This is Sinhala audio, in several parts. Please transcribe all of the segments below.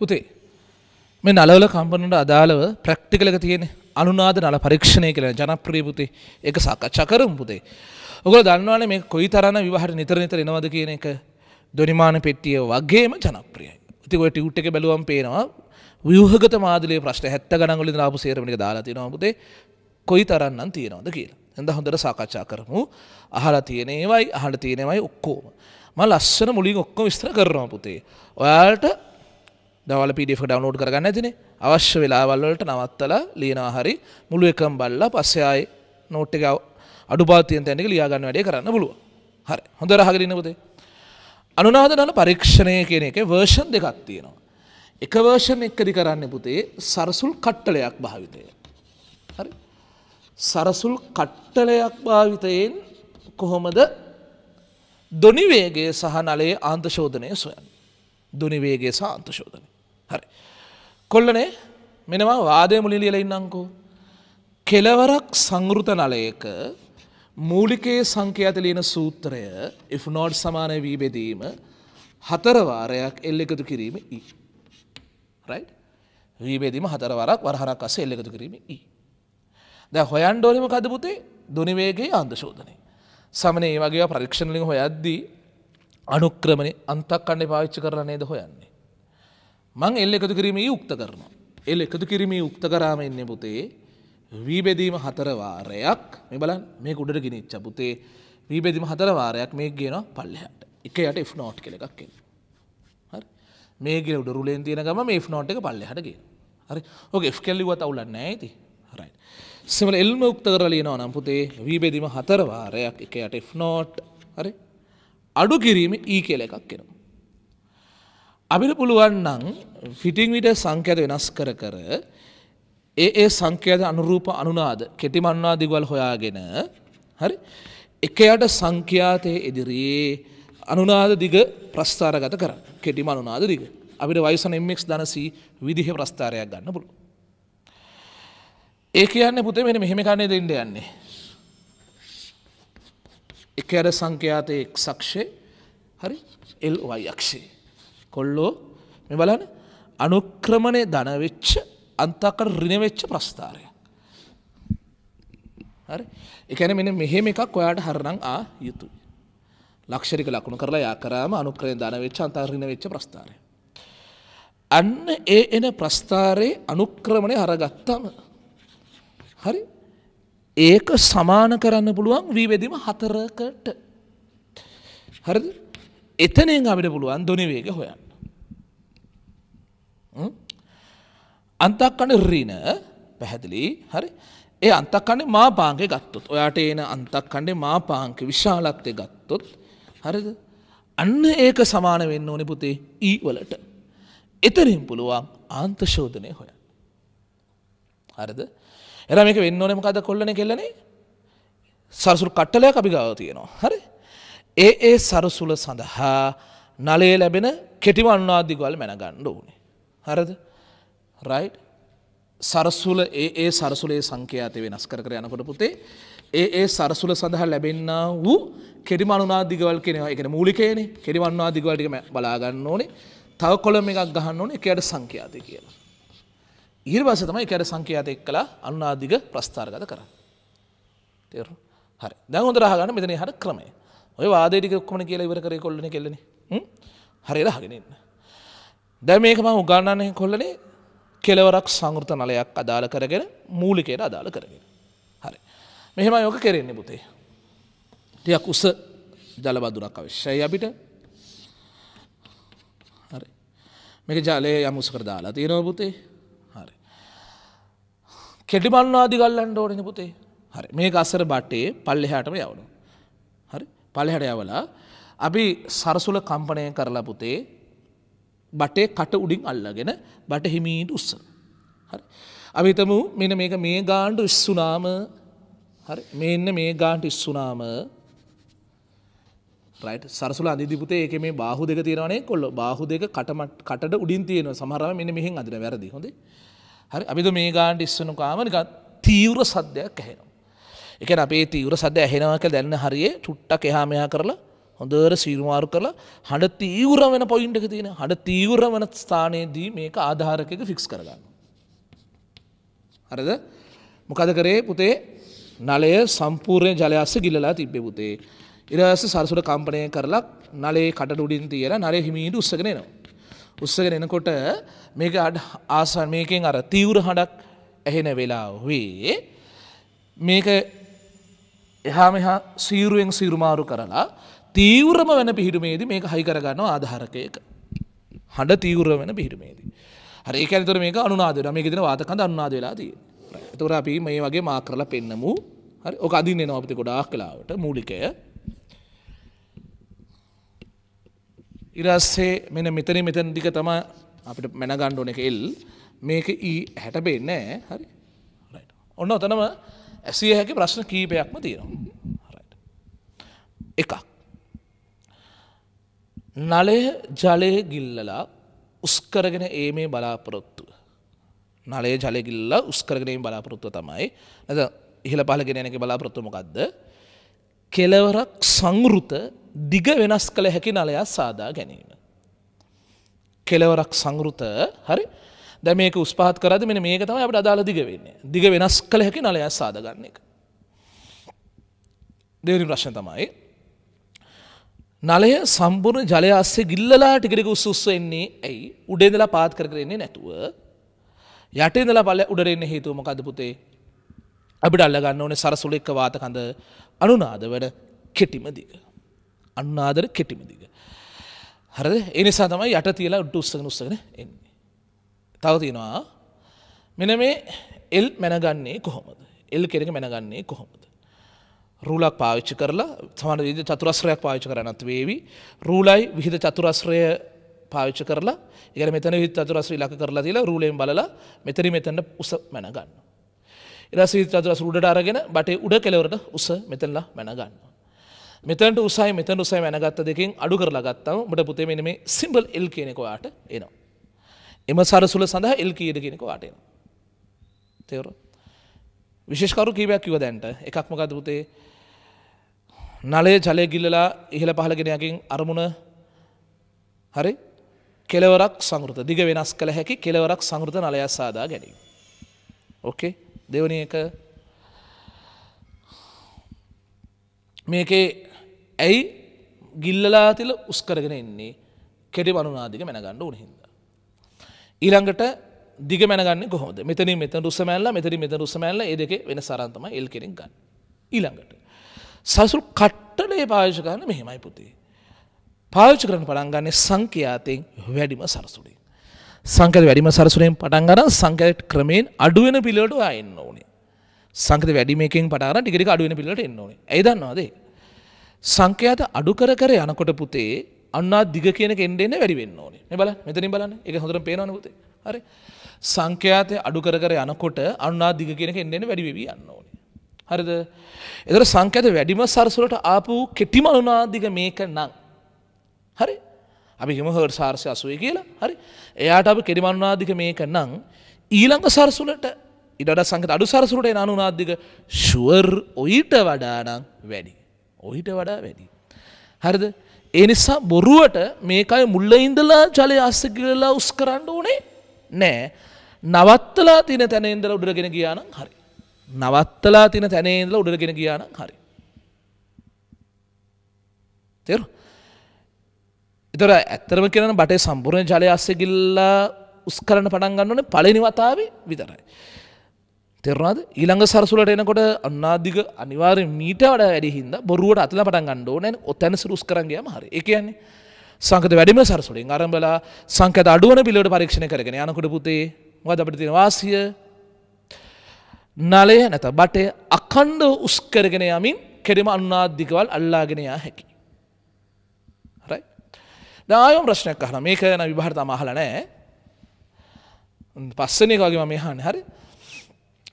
පුතේ මේ නලවල කම්පනට අදාළව ප්‍රක්ටිකලක තියෙන අනුනාද නල පරීක්ෂණය කියලා ජනප්‍රිය පුතේ ඒක සාකච්ඡා කරමු පුතේ. ඔයගොල්ලෝ දන්නවනේ මේ කොයිතරම් විවාහර නිතර නිතර එනවද කියන එක දොනිමාන පෙට්ටිය වගේම ජනප්‍රියයි. ඉතින් ඔය ටියුට් එකේ බැලුවම පේනවා ව්‍යුහගත මාදලේ ප්‍රශ්න 70 ගණන් වලින් දාපු සේරම ටික දාලා තියෙනවා පුතේ. කොයිතරම් නම් තියෙනවද කියලා. එඳ හොඳට සාකච්ඡා කරමු. අහලා තියෙන ඒවයි අහලා තියෙන ඒවයි ඔක්කොම. මම ලස්සන මුලින් ඔක්කොම විස්තර කරනවා පුතේ. ඔයාලට දවල PDF ඩවුන්ලෝඩ් කරගන්න ඇතිනේ අවශ්‍ය වෙලාවල් වලට නවත්තලා ලියනවා හරි මුළු එකම බලලා පස්සේ ආයේ නෝට් එක අඩුපාඩු තියෙන තැනක ලියා ගන්න වැඩේ කරන්න පුළුවන්. හරි. හොඳ රහගෙන ඉන්න පුතේ. අනුනාදනන පරීක්ෂණය කියන එකේ version දෙකක් තියෙනවා. එක version එකදි කරන්නේ පුතේ සරසුල් කට්ටලයක් භාවිතය. හරි. සරසුල් කට්ටලයක් භාවිතයෙන් කොහොමද ධොනි වේගය සහ නලයේ ආන්තශෝධනය සොයන්නේ? ධොනි වේගය සහ ආන්තශෝධනය. හරි. කොල්ලනේ මෙනවා වාදය මුලිලියල ඉන්නංකෝ. කෙලවරක් සංගෘත නලයක මූලිකයේ සංකයාත ලියන සූත්‍රය එෆනෝඩ් සමානය වී බෙදීම හතරවාරයක් එල් එකතු කිරීම ඊ. E. රයි් වීබේදීම හතරවරක් වරහරක් අස එල් එකතු කිරීම ඊ. E. ද හොයන් ඩෝලිම කදපුතේ දුනිවේගේ අන්දශෝධනය. සමනය ඒ වගේ පරීක්ෂණලින් හොයද්දී අනුක්‍රමණ අන්තක් කන්නේ පාවිච්චි කරන්නේ ද හොයන්නේ. මං එල් එකතු කිරීමේ යුක්ත කරනවා. එල් එකතු කිරීමේ යුක්ත කරාම එන්න පුතේ වීබෙදීම හතරවාරයක් මේ බලන් මේ උඩට ගිනිච්ච පුතේ වීබෙදීම හතරවාරයක් මේ ගේන පල්ලෙහාට. එක යට F not කියලා එකක් එන්න. හරි. මේ ගිල උඩ රුලෙන් තියෙන ගම මේ F not එක පල්ලෙහාට ගේන. හරි. ඔක F කියලා ලිව්වත් අවුලක් නැහැ ඉතින්. හරි. සිමල එල්ම යුක්ත කරලා ලියනවා නම් පුතේ වීබෙදීම හතරවාරයක් එක යට F not හරි. අඩු කිරීම E කියලා එකක් එනවා. අපිට පුළුවන්නන් ෆිටිං විට සංකයට වෙනස් කර කර ඒ ඒ සංකයද අනුරූප අනුනාද කෙටිමන්නා දිගවල් හොයාගෙන හරි එකයට සංඛ්‍යාතය ඉදිරියේ අනුනාද දිග ප්‍රස්ථාරගත කර කෙටිම අනුනාද දිග අපිට වයිසන එම්මෙක් දනසී විදිහ ප්‍රස්ථාරයක් ගන්න පුළු. ඒ කියන්නේ පුතේ මෙ මෙහෙම කණය දෙන්න යන්නේ. එක අර සංඛ්‍යාතය එක් සක්ෂය හරි එල් වයි අක්ෂේ කොල්ලෝ මේ බලන්න අනුක්‍රමණය ධනවෙච්ච අන්තකර රිනවෙච්ච ප්‍රස්ථාරයක්. හරි එකන මෙන මෙහෙම එකක් ඔයාට හරණං ආ යුතුයි. ලක්ෂරික ලකුණු කරලා යාකරාම අනුක්‍රය ධනවෙච්ච අන්තර්රින වෙච්ච ප්‍රස්ථාරය. අන්න ඒ එන ප්‍රස්ථාරයේ අනුක්‍රමණය හරගත්තම. හරි ඒක සමාන කරන්න පුළුවන් වීවෙදීම හතරකට. හරිද එතනෙන් අපිට පුළුවන් දොනිවේග හොයන්න. අන්තක්කන රීන පැහැදිලි හරි ඒ අන්තක්කන්නේ මා පාංකය ගත්තොත් ඔයාට එන අන්තක්කණ්ඩේ මා පාංක විශාලත්වය ගත්තොත් හරිද අන්න ඒක සමාන වෙන්න ඕනි පුතේ ඊ වලට එතරින් පුළුවන් ආන්තශෝධනය හොය හරිද එරම එක වෙන්න ඕනෙම කද කොල්ලන කෙල්ලනේ සරසුල් කට්ටලයක් අපි ගාව තියෙනවා හරි ඒ ඒ සරසුල සඳහා නලේ ලැබෙන කෙටිවන්නාදිගවල් මැනගණ්ඩ ඕනේ හරද රයි් සරසුල ඒ ඒ සරසුලේ සංකයාතය වෙනස් කර කර යනකොට පුතේ ඒ ඒ සරසුල සඳහා ලැබෙන්න්න වූ කෙරිමනුනා දිගවල් කෙනවා එකන මූලිකයන කෙරිවන්නවා දිගවල්ටිකම බලාගන්න ඕනේ තව කොළම එකක් ගහන්න ඕනේ එකයට සංඛ්‍යාතය කියලා. ඉහිර්වාස තමයි කැර සංඛ්‍යාත එක් කලා අන්නාධික ප්‍රස්ථාර්ගත කර. තෙර හරි දැහොඳ රහගන්න මෙතන හර ක්‍රමය ඔය වාදේටික ඔක්කමන කියලා ඉවර කරේ කොල්ලන කෙල්ලන හරිලා හගෙනන්න. දැ මේක ම උගන්නනය කොල්ලනේ කෙලවරක් සංෘත නලයක් අදාළ කරගෙන මූලිකයට අදාළ කරගෙන. හරි. මෙහෙම යෝක කෙරෙන්නේ පුතේ. ටියක් උස ජලබදුරක් අවශ්‍යයි අපිට හරි මේක ජලය යමුස කර දාලා තියෙනව පුතේ හරි. කෙටිබන්වාදි ගල්ලන්න ඕනෙන පුතේ හරි මේ අසර බට්ටේ පල්ලෙහාටම යවනු. හරි පලෙහට යවලා අපි සරසුල කම්පනය කරලා පුතේ බටේ කට උඩින් අල්ලගෙන බට හිමීට උස්සන. හරි. අවිතම මෙන මේක මේ ගාණ්ඩ ඉස්සුනාම හරි මෙන්න මේ ගාන්ට ඉස්සුනාම රයිට් සරසුල අධිපතේ ඒක මේ බාහු දෙක තියෙනවනේ කොල්ල බාහු දෙක කටමට කටට උඩින් තියෙන සමහරව මෙන්න මෙහෙන් අදින වැරදි හොඳ හරි අපිද මේ ගාන්ට ඉස්සනු කාමනික තීව්‍ර සද්‍යයක් ඇහෙනවා. එක අපේ තීව්‍ර සද්‍ය ඇහෙනවාක දැන්න හරියේ චුට්ටක් එහා මෙයා කරලා හොඳර සීරුමාරු කළ හඬ තීවර වෙන පොයින්ට එක තියෙන හඬ තීවර වන ස්ථානයේදී මේක ආධාරකක ෆික්ස් කරගන්න. හරද මොකද කරේ පුතේ නලය සම්පූර්ණය ජලයස්ස ගිල්ලලා තිබ්බෙ පුතේ. ඉරස සරසුර කම්පනය කරලා නලේ කට උඩින් තියලා නලේ හිමීට උස්සගෙන එනවා. උස්සගෙන එනකොට මේක අඩ ආසන් මේකෙන් අර තීවර හඬක් ඇහෙන වෙලාව වේ මේක එහා මෙහා සීරුවෙන් සීරුමාරු කරලා තීව්‍රම වෙන පිහිටුමේදී මේක හයි කරගන්නවා ආධාරකයක. හඬ තීව්‍ර වෙන පිහිටුමේදී. හරි ඒක ඇතුළේ මේක අනුනාද වෙනවා. මේකේ දෙන වාතකඳ අනුනාද වෙලා තියෙනවා. එතකොට අපි මේ වගේ මාක් කරලා පෙන්නමු. හරි. ඔක අදින්න එනවා අපිට ගොඩාක් වෙලාවට මූලිකය. ඉරස්සේ මෙන මෙතන මෙතන දික තමයි අපිට මැනගන්න ඕන එක එල්. මේක ඊ e හැට බෙන්නේ නැහැ. හරි. රයිට්. ඔන්න ඔතනම ඇසිය හැකි ප්‍රශ්න කීපයක්ම තියෙනවා. රයිට්. එකක් නලය ජලය ගිල්ලලා උස්කරගෙන ඒ මේ බලාපොරොත්තුව. නලේ ජලයගිල්ල උස්කරගෙනීම බලාපොරොත්තුව තමයි ඇද ඉහළ පහලගෙනනක බලාපොරොත්තුමකක්ද කෙලවරක් සංෘත දිග වෙනස් කළ හැකි නලයා සාදා ගැනීම. කෙලවරක් සංෘත හරි දැමක උස්පාත් කරද මෙ මේක තම අපට අදාල දිග වෙන්නේ දිග වෙනස් කළ හැකි නලයා සාදගන්න එක. දෙවනි ප්‍රශ්න තමයි නලය සම්පූර්ණ ජලය අස්සේ ගිල්ලලා ටිකටික උස් උස් එන්නේ ඇයි උඩේ ඉඳලා පාත් කර කර එන්නේ නැතුව යට ඉඳලා පල්ල උඩට එන්න හේතුව මොකද්ද පුතේ අපිට අල්ල ගන්න ඕනේ සරසුල එක්ක වාත කඳ අනුනාද වැඩ කෙටිම දිග අනුනාදර කෙටිම දිග හරද ඒ නිසා තමයි යට තියලා උඩට උස්සගෙන උස්සගෙන එන්නේ තව තියෙනවා මෙන මේ එල් මැනගන්නේ කොහොමද එල් කෙරෙක මැනගන්නේ කොහොමද රූලක් පාවිච්චි කරලා සමන විද චතුරස්්‍රයක් පාවිච්චි කරනත් වේවි රූලයි විහිද චතුරස්්‍රය පාවිච්චි කරලා ඉග මෙතන විත් චතුරස්්‍රී ලක කරලා තිලා රූලයෙන් බලලා මෙතරි මෙතැන්න උස මැනගන්න. ඉරසී චතුරස් උඩට අරගෙන බටේ උඩ කෙලවරට උස මෙතැල්ලා මැනගන්න. මෙතැට උසයි මෙතැන් උසයි මැනගත්ත දෙකින් අඩු කරලා ගත්තාව මට පුතේ මෙන මේ සිම්බල් එල් කියනෙකවාට එනවා. එම සරසුල සඳහා එල් කීද කෙනෙකවාටයන. තෙවරෝ විශේෂකරු කීවයක් කිව දැන්ට එකක් මොකද පුතේ නලේ ජලය ගිල්ලලා ඉහළ පහළගෙනයකින් අරමුණ හරි කෙලවරක් සංෘත දිග වෙනස් කළ හැකි කෙලවරක් සංෘත නලයක් සාදා ගැනීම. ඕකේ දෙවනි එක මේකේ ඇයි ගිල්ලලා තිල උස්කරගෙන එන්නේ කෙඩි වනුනාදික මැනගණ්ඩ උනහින්ද. ඊළඟට දිග මැනගන්න කොහොද මෙතන මෙත රුසමැල්ල මෙතන මෙත රුසමැල්ල එදක වෙන සරන්තම එල් කෙරෙක් ගන්න. ඊළඟට. සසුරු කට්ටලේ පාවිශගන්න මෙහෙමයි පුතේ. පාවිච්ච කරන පටන්ගන්නේ සංඛ්‍යාතයෙන් වැඩිම සරසුලින්. සංකත වැඩිම සරසුරෙන් පටන්ගරන් සංකත ක්‍රමයෙන් අඩුවෙන පිලට අයන්න ඕනේ. සංකත වැඩිමකින් පටර ටිකරි අඩුවෙන පිලට එන්න ඕනේ ඇදන්නවාදේ. සංකයාත අඩු කර කර යනකොට පුතේ අන්නා දිග කියන කෙන්ඩෙන්න වැඩිවෙන්න ඕනේ බල මෙතනින් බලන්න එක හොඳර පේනන පුතේ හරි. සංඛ්‍යාතය අඩු කර කර යනකොට අනුනා දිග කෙනෙක එන්නෙන වැඩි වෙවී යන්න ඕනේ. හරිද? එතකොට සංඛ්‍යාත වැඩිම සරසලට ආපු කෙටිම අනුනාදිග මේක නම්. හරි? අපි හිම හර්ට් 480 කියලා. හරි? එයාට අපි කෙටිම අනුනාදිග මේක නම් ඊළඟ සරසලට ඊටවඩා සංඛ්‍යාත අඩු සරසලට එන අනුනාදිග ෂුවර් ඔయిత වඩා නම් වැඩි. ඔయిత වඩා වැඩි. හරිද? ඒ නිසා බොරුවට මේකයි මුල්ල ඉඳලා ජලය අස්සගිරලා උස් කරන්න ඕනේ නෑ. නවත්තලා තින තැනේන්දල උඩරගෙන ගියාන හරි. නවත්තලා තින තැනේන්දල උඩරගෙන ගියාන හරි. තෙර එතර ඇත්තරම කියන බටේ සම්පූර්ණ ජලය අස්සගිල්ලා උස් කරන පටන් ගන්න ඕනේ පළවෙනි වතාවේ විතරයි. තේරුණාද? ඊළඟ සරසුලට එනකොට අන්නාධික අනිවාර්යෙන් මීට වඩා වැඩි හින්දා බොරුවට අතලා පටන් ගන්න ඕනේ. ඔතන සිර උස් කරන් ගියාම හරි. ඒ කියන්නේ සංකත වැඩිම සරසුලෙන් ආරම්භලා සංකත අඩුවන පිළිවෙල පරීක්ෂණය කරගෙන යනකොට පුතේ මොකද අපිට තියෙන වාසිය නලය නැත බටය අඛණ්ඩව උස් කරගෙන යමින් කෙරිම අනුනාධිකවල් අල්ලාගෙන යා හැකි. හරයි. දායම් ප්‍රශ්නයක් අහන මේක යන විභාර තම අහලා නැහැ. පස්සෙන එක වගේ මම අහන්නේ හරි.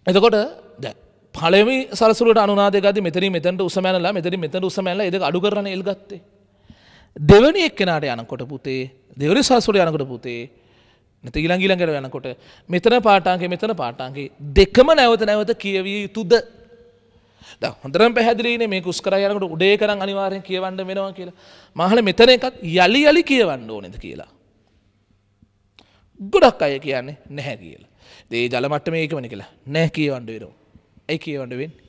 එතකොට දැන් පළවෙනි සලසුලට අනුනාදය ගද්දි මෙතනින් මෙතනට උසමැනලා මෙතනින් මෙතනට උසමැනලා ඒක අඩු කරන එල් ගත්තේ. දෙවෙනි එක්කෙනාට යනකොට පුතේ දෙවෙනි සලසුලට යනකොට පුතේ නැති ඊළඟ ඊළඟට යනකොට මෙතන පාඨාංගය මෙතන පාඨාංගය දෙකම නැවත නැවත කියවිය යුතුද දැන් හොඳටම පැහැදිලිනේ මේක උස් කරා යනකොට උඩේ කරන් අනිවාර්යෙන් කියවන්න වෙනවා කියලා මහල මෙතන එකක් යලි යලි කියවන්න ඕනේද කියලා ගොඩක් අය කියන්නේ නැහැ කියලා ඒ ජල මට්ටමේ ඒකමනේ කියලා නැහැ කියවන්න වෙනවා ඒ කියවන්න වෙන්නේ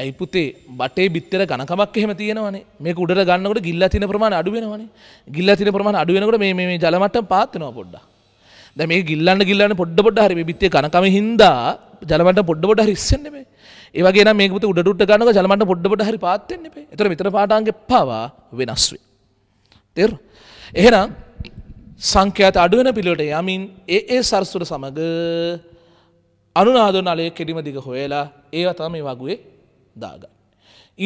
ඇයි පුතේ බටේ බිත්තර ඝනකමක් එහෙම තියෙනවනේ. මේක උඩට ගන්නකොට ගිල්ලා තියෙන ප්‍රමාණය අඩු වෙනවනේ. ගිල්ලා තියෙන ප්‍රමාණය අඩු වෙනකොට මේ මේ ජල මට්ටම පාත් වෙනවා පොඩ්ඩක්. දැන් මේක ගිල්ලන්න ගිල්ලන්න පොඩ පොඩ හරි මේ බිත්තේ ඝනකම හින්දා ජල මට්ටම පොඩ පොඩ හරි ඉස්සෙන්නේ මේ. ඒ වගේ නම් මේක පුතේ උඩට උඩට ගන්නකොට ජල මට්ටම පොඩ පොඩ හරි පාත් වෙන්නේ මේ. ඒතර මෙතන පාඩාංගේ පවා වෙනස් වෙයි. තේරුණා? එහෙනම් සංඛ්‍යාත අඩු වෙන පිළිවෙලට යමින් ඒ ඒ සරසුර සමග අනුනාද නලයේ කෙලිම දිග හොයලා ඒවා තමයි වගේ දාගන්න.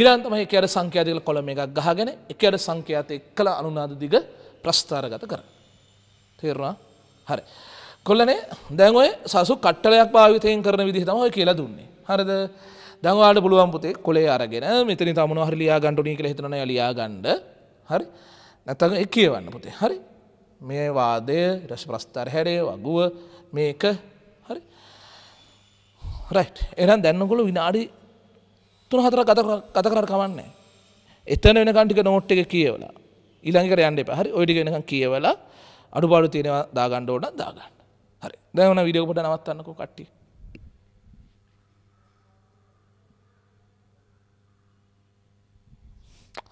ඊරන්තම එකයට සංඛ්‍යාතිකල කොළම එකක් ගහගෙන එකයට සංඛ්‍යාත එක්කළ අනුනාද දිග ප්‍රස්ථාරගත කර. තේරවා හරි. කොල්ලනේ දැන්ඔය සසු කට්ටලයක් භාවිතයෙන් කරන විදිහ තමයි කියලා දුන්නේ. හරිද දැන්වාට පුළුවන් පුතේ කොලේ අරගෙන මෙතනි තමන හරිලියා ගණඩුනී කළ හිතන ලියා ගණ්ඩ හරි නැතඟ එක කියවන්න පුතේ හරි මේ වාදය රැස් ප්‍රස්ථර් හැරේ වගුව මේක හරි රයි් එනම් දැන්නකොළ විනාඩි තුන හතර කත කරට කවන්නේ. එතන වෙන කන්ටික නෝට් එක කියවලා ඉළඟකට යන්න එප හරි ඔයිඩි වෙනකම් කියවලා අඩුපාඩු තියෙනවා දාගණ්ඩ ඕන දාගන්න හරි දැවන විඩියෝපට නවත්තන්නකෝ කට්ටිය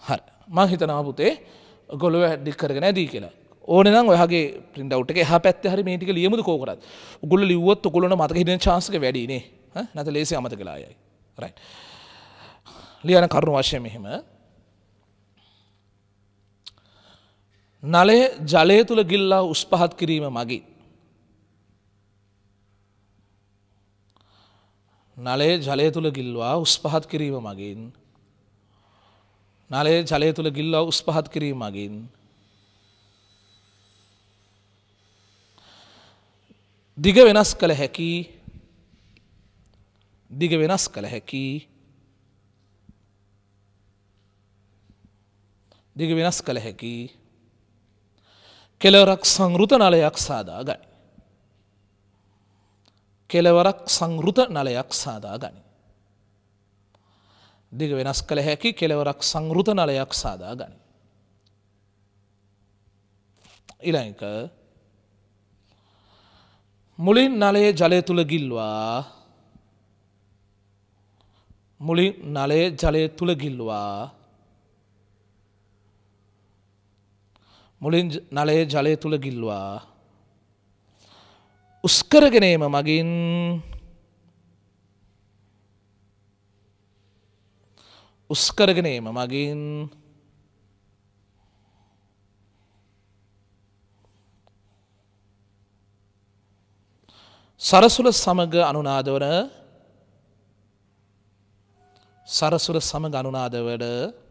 හරි මං හිතනවා පුතේ ගොලොව ඩික් කරගෙන ඇදී කියලා ඕන නම් ඔයගේ පින්ටවට් එක එහා පැත්තේ හරි මේ ටික ලියමුද කෝකටත් උගොල්ලෝ ලිව්වොත් ඔයගොල්ලොන්ට මතක හිටින chance එක වැඩිනේ නැත ලේසි අමතක කළා අයයි රයිට් ලියන කරුණු වශය මෙහෙම නලේ ජලය තුළ ගිල්ලා උස් පහත් කිරීම මගින්. නලේ ජලය තුළ ගිල්වා උස් පහත් කිරීම මගින් නලේ ජලය තුළ ගිල්ලා උස් පහත් කිරීම මගින් දිග වෙනස් කළ හැකි දිග වෙනස් කළ හැකි දිග වෙනස් කළ හැකි කෙලවරක් සංෘත නලයක් සාදා ගනි. කෙලවරක් සංෘත නලයක් සාදා ගනි. දිග වෙනස් කළ හැකි කෙලවරක් සංෘත නලයක් සාදා ගනි. ඉලංක මුලින් නලයේ ජලය තුළ ගිල්වා මුලින් නලයේ ජලය තුළ ගිල්වා මුලින් නලයේ ජලය තුළ ගිල්වා. උස්කරගෙනීම මගින් උස්කරගෙනීම මගින් සරසුල සමග අනුනාදවන සරසුර සමග අනුනාදවට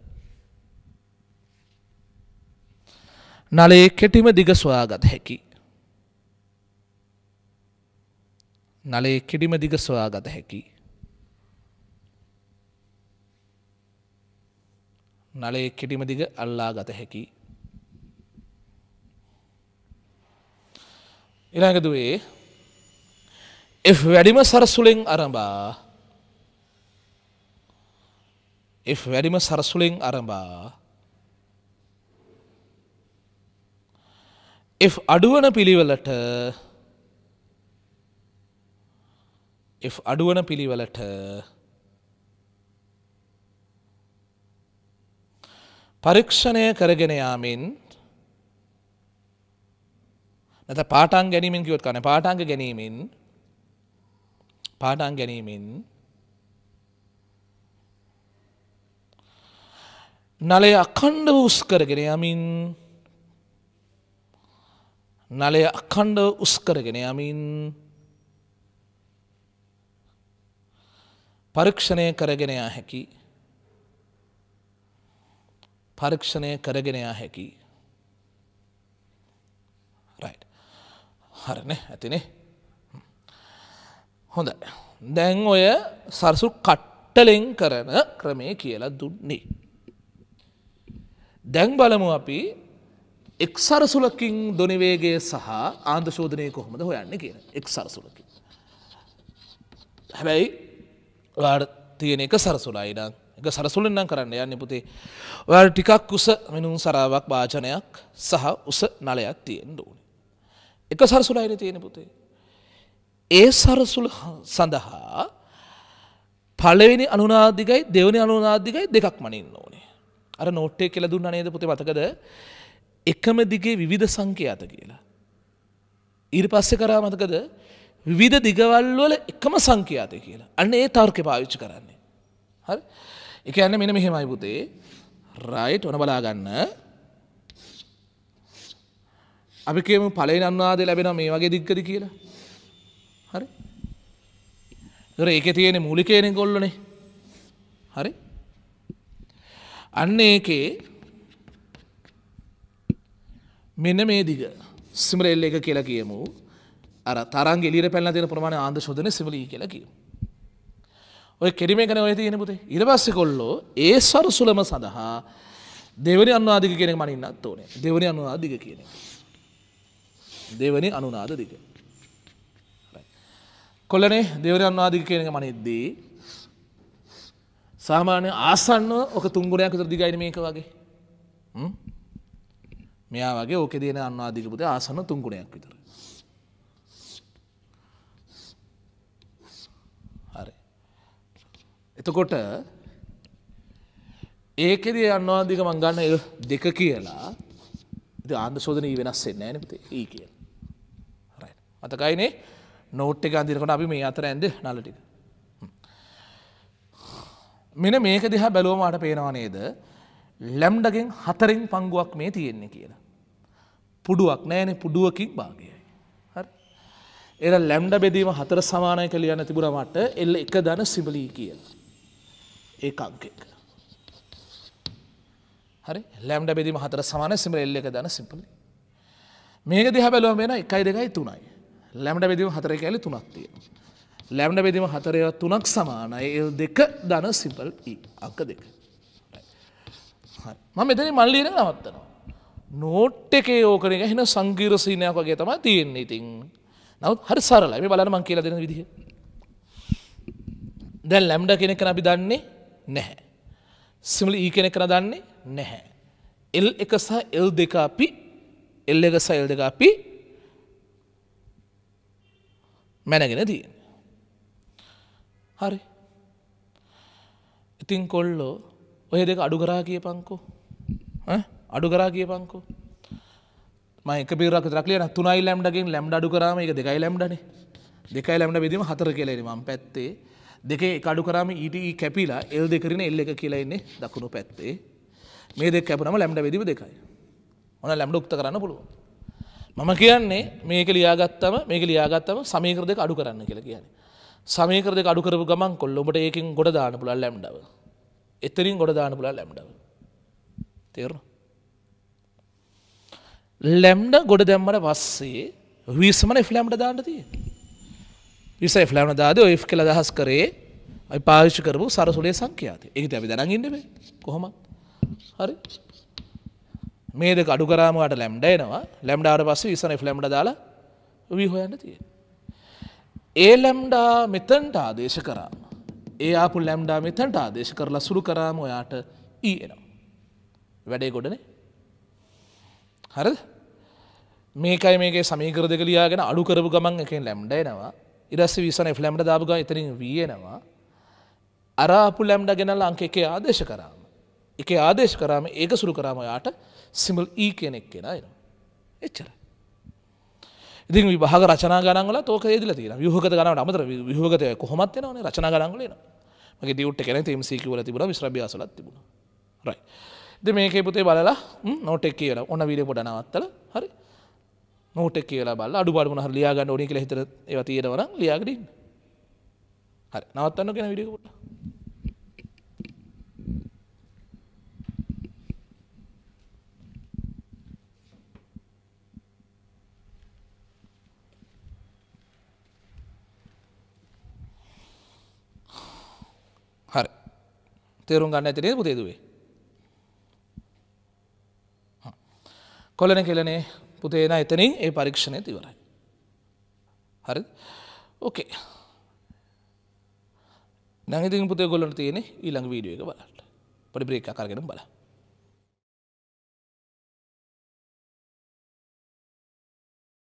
නලයේ කෙටිම දිග සොයාගත හැකි. නලයේ කෙටිම දිග සොයාගත හැකි. නලයේ කෙටිම දිග අල්ලා ගත හැකි. ඉළඟදුවේ එ වැඩිම සරසුලෙන් අරඹා එ වැඩිම සරසුලෙන් අරඹා එ අඩුවන පිළිවෙලට එ අඩුවන පිළිවෙලට පරීක්ෂණය කරගෙන යාමෙන් නැත පාටන් ගැනීමෙන් කිවොත් කන පාටංග ගැනීමෙන් පාටන් ගැනීමෙන් නලය අකණ්ඩ වූස් කරගෙන යමින් නලය අකණ්ඩ උස්කරගෙන යමින් පරීක්ෂණය කරගෙන යා හැකි පරීක්ෂණය කරගෙන යා හැකි හරන ඇතිනේ හොඳ දැන් ඔය සරසු කට්ටලෙන් කරන ක්‍රමය කියලා දුන්නේ. දැන් බලමු අපි එක් සරසුලකින් දොනිවේගේ සහ ආන්දශෝධනය කොහොමද හොයන්න කියන එක් සරසුලකින්. හැබැයි වාඩ තියෙන එක සරසුලයින එක සරසුලෙන්න්නම් කරන්න යන්න පුතේ ඔයාට ටිකක් උස මෙනුම් සරාවක් භාජනයක් සහ උස නලයක් තියෙන් ඕන. එක සරසුලයින තියෙන පුතේ. ඒ සරසුල සඳහා පලවෙනි අනුනාධිකයි දෙවනි අනුනාධිකයි දෙකක් මනින්න ඕනේ අර නෝට්ටේ කෙල දුන්න නේද පුති මතකද එකම දිගේ විවිධ සංකයාත කියලා. ඉරි පස්සෙ කරා මතකද විවිධ දිගවල්වල එකම සංකයාතය කියලා අන්න ඒ තර්ක පාවිච්චි කරන්නේ. හරි එක ඇන්න මෙන මෙහෙමයි පුතේ රයිට් ඕන බලාගන්න අපිකම පලේ නන්වාද ලැබෙන මේ වගේ දික්කද කියලා හරි ඒක තියෙන මූලිකයනෙ ගොල්ලනේ හරි අන්න ඒකේ මෙන්න මේ දිග සිමරෙල්ල එක කියලා කියමු අර තරන් ගෙලිර පැල්ල තියෙන ප්‍රමාණ ආන්ද ශෝධන සිමලී කියලා කියමු. ඔය කෙරිමේ ගැන ඔය තියෙන පුතේ ඊට පස්සේ කොල්ලෝ ඒ සරසුලම සඳහා දෙවනි අනුනාදික කියන එක මනින්නත් ඕනේ. දෙවනි අනුනාද දිග කියන එක. දෙවනි අනුනාද දිග. කොල්ලනේ දෙවනි අනුනාදික කියන එක මනින්දී සාමාන්‍ය ආසන්න ඔක තුන් ගුණයක් විතර දිගයි මේක වගේ. හ්ම් මෙයා වගේ ඕක දන අන්වාදිකපුතේ ආසන තුන්කුණයක් විතර. හරි. එතකොට ඒකෙද අන්වාදික මංගන්න දෙක කියලා ආන්ද සෝදන වෙනස්සෙන් නෑනපතේ ඒ කිය. අතකයිනේ නෝට් එක අන්දිරකට අපි මේ අතර ඇන්ද නලටික. මෙන මේක දිහා බැලුවමට පේනවා නේද ලැම්ඩගෙන් හතරින් පංගුවක් මේ තියෙන්නේ කියලා. පුඩුවක් නෑන පුඩුවකින් භාගයයි. එ ලැම්ඩ බෙදීම හතර සමානය කළ යන තිබුණ මට එල්ල එක දන සිබලී කියල. ඒ අංකෙක්. හරි ලැම්ඩ බෙදීම හතර සමාන සිම එල්ල එක දන සිම්පලි. මේක දිහ බැලුව වෙන එකයි දෙකයි තුනයි. ලැම්ඩ බෙදීම හතර කඇලි තුනක්තිය. ලැම්ඩ බෙදීම හතරය තුනක් සමානයි එල් දෙක දන සිම්පල් අක්ක දෙක. මම මෙතනි මල්ලීන නවත්තනවා. නෝට් එකේ ඕකන හෙන සංගීරසීනයක් වගේ තම තියෙන්නේ ඉතින් නවත් හරි සරලයි මේ බලන මං කියලා දෙන විදිහ දැන් ලැම්ඩ කෙනෙක් කන අපි දන්නේ නැහැ සිමල ඊ e කෙනෙක් කන දන්නේ නැහැ එල් එක සහ එල් දෙක අපි එල් එක සහ එල් දෙක අපි මැනගෙන තියෙන හරි ඉතින් කොල්ලෝ ඔය දෙක අඩු කරා කියපංකෝ ඈ අඩු කරා කියපංකෝ මයික පිරක් රක්ලිය තුනයි ලැම්ඩගෙන් ලැම්ඩ අඩු කරම එක දෙකයි ලැම්ඩනේ දෙකයි ලැම්ඩ බෙදීම හතර කෙලෙරමම් පැත්තේ දෙකේ අඩු කරම ඊට e e කැපිලා එල් දෙකරන එල්ල එක කියලයින්නේ දකුණු පැත්තේ මේ දෙ කැපනම ලැම්ඩ වෙදිම දෙකයි ඕන ලැම්ඩ උක්ත කරන්න පුළුව මම කියන්නේ මේක ලියාගත්තම මේක ලියාගත්තම සමීකර දෙක අඩු කරන්න කියලා කියන්නේ සමීකර දෙක අඩු කරපු ගමන් කොල්ලොඹට ඒකින් ගොඩ දාන්න පුළුවන් ලැම්ඩව එතරින් ගොඩ දාන්න පුළුවන් ලැම්ඩව තේරුණා ලැම්ඩ ගොඩ දැම්මට පස්සේ වීසමන ෆ්ලෑම්ට දාන්න තිය. විසයි ෆ්ලෑම්න දාද ඔයි කළ දහස් කරේ අයි පාවිෂ කරපු සරසුලේ සංඛ්‍යාති එක ඇබි දන ඉන්නබේ කොහොමත් හරි මේද අඩු කරාමට ලැම්ඩයනවා ලැම්ඩාට පස්ස විසන ෆ්ලම්ට දාලා වී හොයන්න තිය. ඒ ලැම්ඩා මෙතන්ට ආදේශ කරා ඒ ආපු ලැම්ඩා මෙතන්ට ආදේශ කරලා සුළු කරාම ඔයාට ඊ e එනවා. වැඩේ ගොඩනේ හරද මේකයි මේක සමීකර දෙක ලියාගෙන අඩු කරපු ගමන් එකෙන් ලැම්ඩයනවා ඉරස්ස විසන ෆ්ලම්ට දාපුග එතරින් වියනවා අරාපු ලැම්ඩ ගෙනල් අංක එකේ ආදේශ කරාම එක ආදේශ කරාම ඒක සුරු කරාම යාට සිමල් ඒ කෙනෙක් කෙන එන එච්චර ඉතින් විභාග රචනා ගනගල තෝක ඒදල තියෙන විහගත ගනට අමතර විහගතය කොහොමත් එනවන රචනා ගනගලන මගේ දියුට් කෙන තේම සීකිවල තිබුණ විශ්‍රභාසලත් තිබුණ රයි ද මේක පුතේ බලලා නොටෙක් කියලා ඔන්න විඩ පොඩ නවත්තල හරි නෝටෙක් කියලා බල අඩු බඩුන හර ලියාගන්න ඕනි කියලා හිතර ඒව තියෙනවන ලියාගටින් හරි නවත්තන්න කෙන විඩියකොට හරි තේරුම් ගන්න ඇතිනේ පුතේදුවේ කොලන කෙලනේ පුතේන එතනින් ඒ පරීක්ෂණය තිවරයි. හරි ඕකේ නැහිතින් පුතේ ගොලන තියෙන ඊළඟ වීඩියෝ එක බලට පඩිබ්‍රේක් කරගෙන බලා